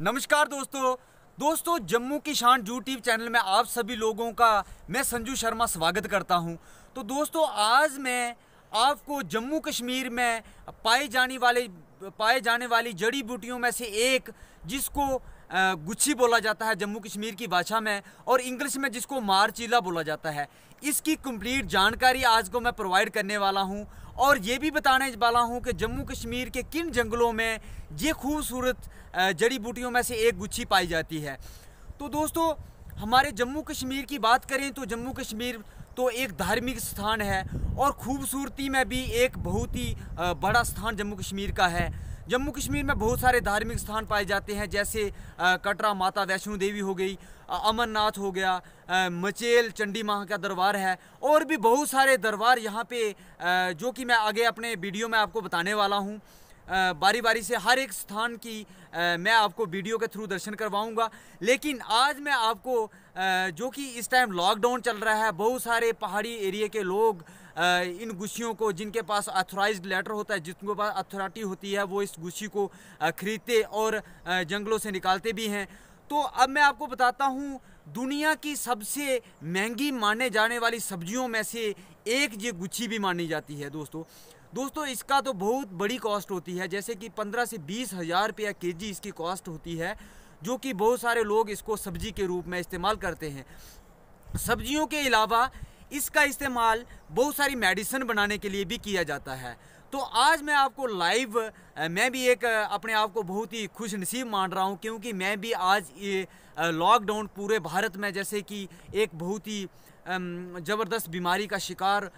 नमस्कार दोस्तों दोस्तों जम्मू की शान यूट्यूब चैनल में आप सभी लोगों का मैं संजू शर्मा स्वागत करता हूं तो दोस्तों आज मैं आपको जम्मू कश्मीर में पाए जाने वाले पाए जाने वाली जड़ी बूटियों में से एक जिसको गुच्छी बोला जाता है जम्मू कश्मीर की भाषा में और इंग्लिश में जिसको मार चीला बोला जाता है इसकी कंप्लीट जानकारी आज को मैं प्रोवाइड करने वाला हूँ और ये भी बताने वाला हूँ कि जम्मू कश्मीर के किन जंगलों में ये खूबसूरत जड़ी बूटियों में से एक गुच्छी पाई जाती है तो दोस्तों हमारे जम्मू कश्मीर की बात करें तो जम्मू कश्मीर तो एक धार्मिक स्थान है और खूबसूरती में भी एक बहुत ही बड़ा स्थान जम्मू कश्मीर का है जम्मू कश्मीर में बहुत सारे धार्मिक स्थान पाए जाते हैं जैसे कटरा माता वैष्णो देवी हो गई अमरनाथ हो गया मचेल चंडी माह का दरबार है और भी बहुत सारे दरबार यहाँ पे जो कि मैं आगे अपने वीडियो में आपको बताने वाला हूँ बारी बारी से हर एक स्थान की मैं आपको वीडियो के थ्रू दर्शन करवाऊंगा लेकिन आज मैं आपको जो कि इस टाइम लॉकडाउन चल रहा है बहुत सारे पहाड़ी एरिया के लोग इन गुशियों को जिनके पास अथोराइज लेटर होता है जिनके पास अथॉरिटी होती है वो इस गुशी को ख़रीदते और जंगलों से निकालते भी हैं तो अब मैं आपको बताता हूँ दुनिया की सबसे महंगी माने जाने वाली सब्जियों में से एक ये गुच्छी भी मानी जाती है दोस्तों दोस्तों इसका तो बहुत बड़ी कॉस्ट होती है जैसे कि पंद्रह से बीस हज़ार रुपया के जी इसकी कॉस्ट होती है जो कि बहुत सारे लोग इसको सब्जी के रूप में इस्तेमाल करते हैं सब्जियों के अलावा इसका इस्तेमाल बहुत सारी मेडिसिन बनाने के लिए भी किया जाता है तो आज मैं आपको लाइव मैं भी एक अपने आप को बहुत ही खुश नसीब मान रहा हूँ क्योंकि मैं भी आज ये लॉकडाउन पूरे भारत में जैसे कि एक बहुत ही ज़बरदस्त बीमारी का शिकार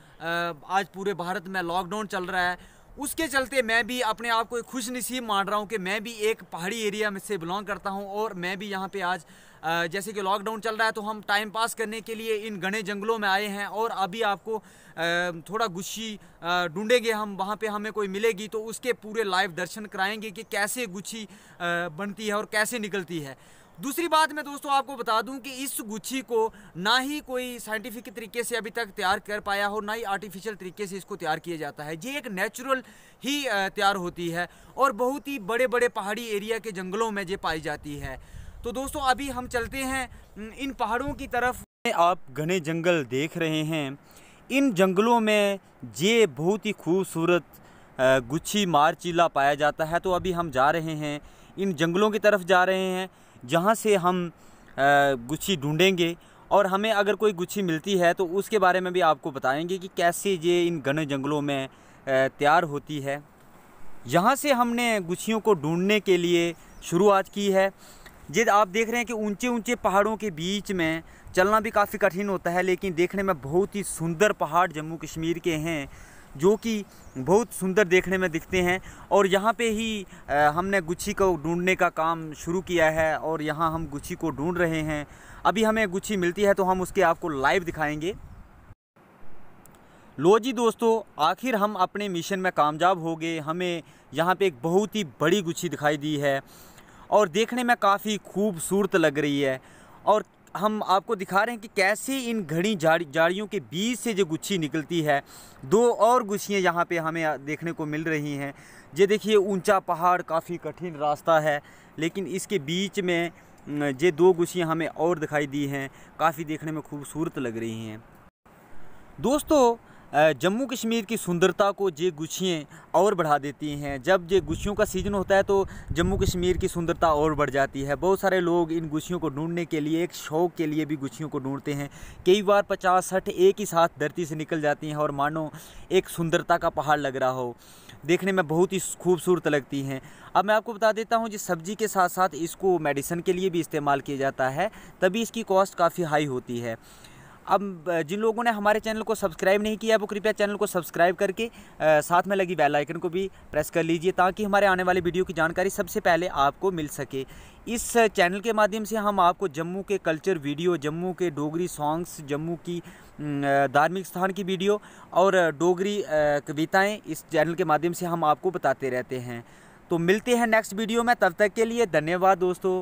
आज पूरे भारत में लॉकडाउन चल रहा है उसके चलते मैं भी अपने आप को खुश नसीब मान रहा हूँ कि मैं भी एक पहाड़ी एरिया में से बिलोंग करता हूँ और मैं भी यहाँ पे आज जैसे कि लॉकडाउन चल रहा है तो हम टाइम पास करने के लिए इन घने जंगलों में आए हैं और अभी आपको थोड़ा गुच्छी ढूंढेंगे हम वहाँ पे हमें कोई मिलेगी तो उसके पूरे लाइव दर्शन कराएंगे कि कैसे गुच्छी बनती है और कैसे निकलती है दूसरी बात मैं दोस्तों आपको बता दूं कि इस गुच्छी को ना ही कोई साइंटिफिक तरीके से अभी तक तैयार कर पाया हो ना ही आर्टिफिशियल तरीके से इसको तैयार किया जाता है ये एक नेचुरल ही तैयार होती है और बहुत ही बड़े बड़े पहाड़ी एरिया के जंगलों में ये पाई जाती है तो दोस्तों अभी हम चलते हैं इन पहाड़ों की तरफ आप घने जंगल देख रहे हैं इन जंगलों में ये बहुत ही खूबसूरत गुच्छी मारचीला पाया जाता है तो अभी हम जा रहे हैं इन जंगलों की तरफ जा रहे हैं जहाँ से हम गुच्छी ढूंढेंगे और हमें अगर कोई गुच्छी मिलती है तो उसके बारे में भी आपको बताएंगे कि कैसे ये इन घने जंगलों में तैयार होती है यहाँ से हमने गुच्छियों को ढूंढने के लिए शुरुआत की है ये आप देख रहे हैं कि ऊंचे ऊंचे पहाड़ों के बीच में चलना भी काफ़ी कठिन होता है लेकिन देखने में बहुत ही सुंदर पहाड़ जम्मू कश्मीर के हैं जो कि बहुत सुंदर देखने में दिखते हैं और यहाँ पे ही हमने गुच्छी को ढूंढने का काम शुरू किया है और यहाँ हम गुच्छी को ढूंढ रहे हैं अभी हमें गुच्छी मिलती है तो हम उसके आपको लाइव दिखाएंगे लो जी दोस्तों आखिर हम अपने मिशन में कामयाब हो गए हमें यहाँ पे एक बहुत ही बड़ी गुच्छी दिखाई दी है और देखने में काफ़ी खूबसूरत लग रही है और हम आपको दिखा रहे हैं कि कैसे इन घड़ी झाड़ी जाड़ियों के बीच से जो गुच्छी निकलती है दो और गुच्छियाँ यहाँ पे हमें देखने को मिल रही हैं ये देखिए ऊंचा पहाड़ काफ़ी कठिन रास्ता है लेकिन इसके बीच में ये दो गुच्छियाँ हमें और दिखाई दी हैं काफ़ी देखने में खूबसूरत लग रही हैं दोस्तों जम्मू कश्मीर की सुंदरता को ये गुछियाँ और बढ़ा देती हैं जब ये गुच्छियों का सीज़न होता है तो जम्मू कश्मीर की सुंदरता और बढ़ जाती है बहुत सारे लोग इन गुच्छियों को ढूंढने के लिए एक शौक़ के लिए भी गुच्छियों को ढूंढते हैं कई बार पचास सठ एक ही साथ धरती से निकल जाती हैं और मानो एक सुंदरता का पहाड़ लग रहा हो देखने में बहुत ही खूबसूरत लगती हैं अब मैं आपको बता देता हूँ जिस सब्ज़ी के साथ साथ इसको मेडिसिन के लिए भी इस्तेमाल किया जाता है तभी इसकी कॉस्ट काफ़ी हाई होती है अब जिन लोगों ने हमारे चैनल को सब्सक्राइब नहीं किया वो कृपया चैनल को सब्सक्राइब करके साथ में लगी बेल आइकन को भी प्रेस कर लीजिए ताकि हमारे आने वाली वीडियो की जानकारी सबसे पहले आपको मिल सके इस चैनल के माध्यम से हम आपको जम्मू के कल्चर वीडियो जम्मू के डोगरी सॉन्ग्स जम्मू की धार्मिक स्थान की वीडियो और डोगरी कविताएँ इस चैनल के माध्यम से हम आपको बताते रहते हैं तो मिलते हैं नेक्स्ट वीडियो में तब तक के लिए धन्यवाद दोस्तों